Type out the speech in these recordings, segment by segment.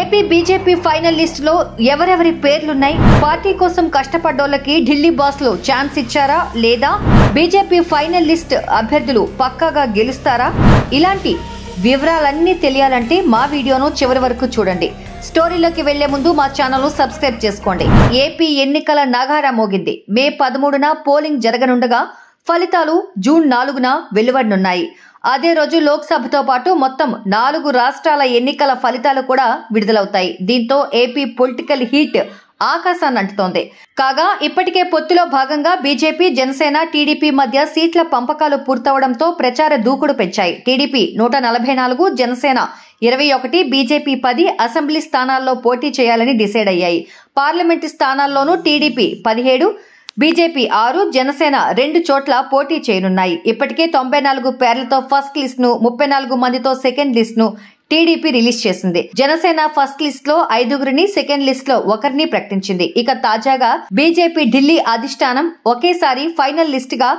AP BJP final list లో ఎవరెవరి పేర్లున్నాయి పార్టీ కోసం కష్టపడ్డోళ్ళకి ఢిల్లీ బాస్ లో ఛాన్స్ ఇచ్చారా లేదా బీజేపీ ఫైనల్ లిస్ట్ అభ్యర్థులు పక్కాగా గెలుస్తారా ఇలాంటి వివరాలన్నీ తెలియాలంటే మా వీడియోను చివరి వరకు చూడండి స్టోరీలోకి వెళ్లే ముందు మా ఛానల్ సబ్స్క్రైబ్ చేసుకోండి ఏపీ ఎన్నికల నాగారా మోగింది మే పదమూడున పోలింగ్ జరగనుండగా ఫలితాలు జూన్ నాలుగున వెలువడనున్నాయి అదే రోజు లోక్సభతో పాటు మొత్తం నాలుగు రాష్ట్రాల ఎన్నికల ఫలితాలు కూడా విడుదలవుతాయి దీంతో ఏపీ పొలిటికల్ హీట్ ఆకాశాన్ని అంటుతోంది కాగా ఇప్పటికే పొత్తులో భాగంగా బీజేపీ జనసేన టీడీపీ మధ్య సీట్ల పంపకాలు పూర్తవడంతో ప్రచార దూకుడు పెంచాయి టీడీపీ నూట నలభై నాలుగు జనసేన ఇరవై ఒకటి బీజేపీ పది అసెంబ్లీ స్థానాల్లో పోటీ చేయాలని డిసైడ్ అయ్యాయి పార్లమెంటు స్థానాల్లోనూ టీడీపీ పదిహేడు బీజేపీ ఆరు జనసేన రెండు చోట్ల పోటీ చేయనున్నాయి ఇప్పటికే తొంభై నాలుగు పేర్లతో ఫస్ట్ లిస్ట్ ను ముప్పై నాలుగు మందితో సెకండ్ లిస్ట్ ను టీడీపీ రిలీజ్ చేసింది జనసేన ఫస్ట్ లిస్ట్ లో ఐదుగురిని సెకండ్ లిస్ట్ లో ఒకరిని ప్రకటించింది ఇక తాజాగా బీజేపీ ఢిల్లీ అధిష్టానం ఒకేసారి ఫైనల్ లిస్ట్ గా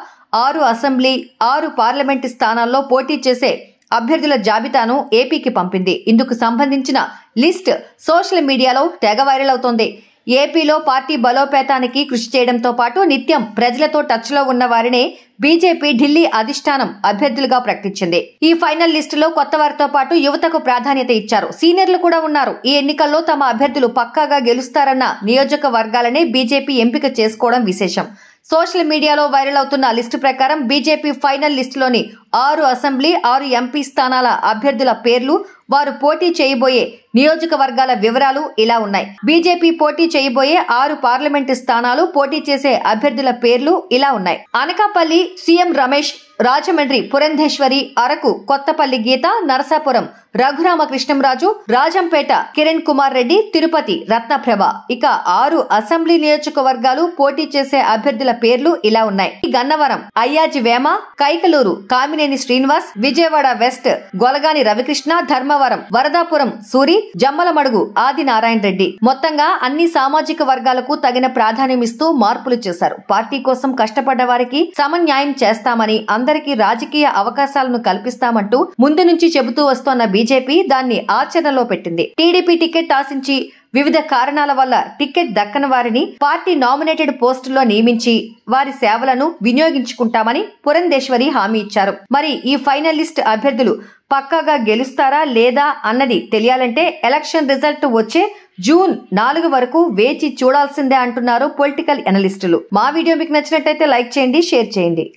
ఆరు అసెంబ్లీ ఆరు పార్లమెంటు స్థానాల్లో పోటీ చేసే అభ్యర్థుల జాబితాను ఏపీకి పంపింది ఇందుకు సంబంధించిన లిస్ట్ సోషల్ మీడియాలో తెగ వైరల్ అవుతోంది ఏపీలో పార్టీ బలోపేతానికి కృషి చేయడంతో పాటు నిత్యం ప్రజలతో టచ్లో ఉన్న వారినే బీజేపీ ఢిల్లీ అధిష్టానం అభ్యర్థులుగా ప్రకటించింది ఈ ఫైనల్ లిస్టులో కొత్త వారితో పాటు యువతకు ప్రాధాన్యత ఇచ్చారు సీనియర్లు కూడా ఉన్నారు ఈ ఎన్నికల్లో తమ అభ్యర్థులు పక్కాగా గెలుస్తారన్న నియోజకవర్గాలనే బీజేపీ ఎంపిక చేసుకోవడం విశేషం సోషల్ మీడియాలో వైరల్ అవుతున్న లిస్టు ప్రకారం బీజేపీ ఫైనల్ లిస్టులోని ఆరు అసెంబ్లీ ఆరు ఎంపీ స్థానాల అభ్యర్థుల పేర్లు వారు పోటీ చేయబోయే నియోజకవర్గాల వివరాలు ఇలా ఉన్నాయి బీజేపీ పోటీ చేయబోయే ఆరు పార్లమెంటు స్థానాలు పోటీ చేసే అభ్యర్థుల పేర్లు ఇలా ఉన్నాయి అనకాపల్లి సీఎం రమేష్ రాజమండ్రి పురంధేశ్వరి అరకు కొత్తపల్లి గీత నరసాపురం రఘురామ రాజు రాజంపేట కిరణ్ కుమార్ రెడ్డి తిరుపతి రత్నప్రభ ఇక ఆరు అసెంబ్లీ నియోజకవర్గాలు పోటీ చేసే అభ్యర్థుల పేర్లు ఇలా ఉన్నాయి గన్నవరం అయ్యాజి వేమ కైకలూరు కామినేని శ్రీనివాస్ విజయవాడ వెస్ట్ గొలగాని రవికృష్ణ ధర్మ ధర్మవరం వరదాపురం సూరి జమ్మలమడుగు ఆది నారాయణ రెడ్డి మొత్తంగా అన్ని సామాజిక వర్గాలకు తగిన ప్రాధాన్యం ఇస్తూ మార్పులు చేశారు పార్టీ కోసం కష్టపడ్డ వారికి సమన్యాయం చేస్తామని అందరికీ రాజకీయ అవకాశాలను కల్పిస్తామంటూ ముందు నుంచి చెబుతూ వస్తోన్న బీజేపీ దాన్ని ఆచరణలో పెట్టింది టీడీపీ టికెట్ ఆశించి వివిధ కారణాల వల్ల టికెట్ దక్కని వారిని పార్టీ నామినేటెడ్ పోస్టుల్లో నియమించి వారి సేవలను వినియోగించుకుంటామని పురంధేశ్వరి హామీ ఇచ్చారు మరి ఈ ఫైనలిస్ట్ అభ్యర్థులు పక్కాగా గెలుస్తారా లేదా అన్నది తెలియాలంటే ఎలక్షన్ రిజల్ట్ వచ్చే జూన్ నాలుగు వరకు వేచి చూడాల్సిందే అంటున్నారు పొలిటికల్ ఎనలిస్టులు మా వీడియో మీకు నచ్చినట్టయితే లైక్ చేయండి షేర్ చేయండి